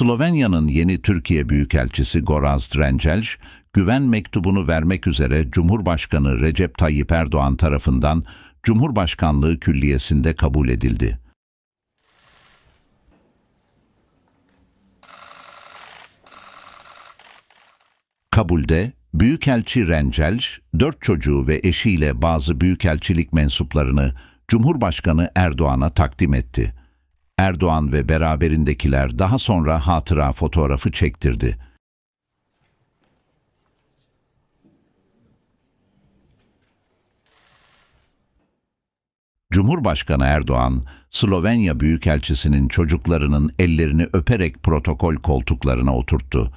Slovenya'nın yeni Türkiye Büyükelçisi Goraz Drencelj, güven mektubunu vermek üzere Cumhurbaşkanı Recep Tayyip Erdoğan tarafından Cumhurbaşkanlığı Külliyesi'nde kabul edildi. Kabulde Büyükelçi Rencelj, dört çocuğu ve eşiyle bazı büyükelçilik mensuplarını Cumhurbaşkanı Erdoğan'a takdim etti. Erdoğan ve beraberindekiler daha sonra hatıra fotoğrafı çektirdi. Cumhurbaşkanı Erdoğan, Slovenya Büyükelçisi'nin çocuklarının ellerini öperek protokol koltuklarına oturttu.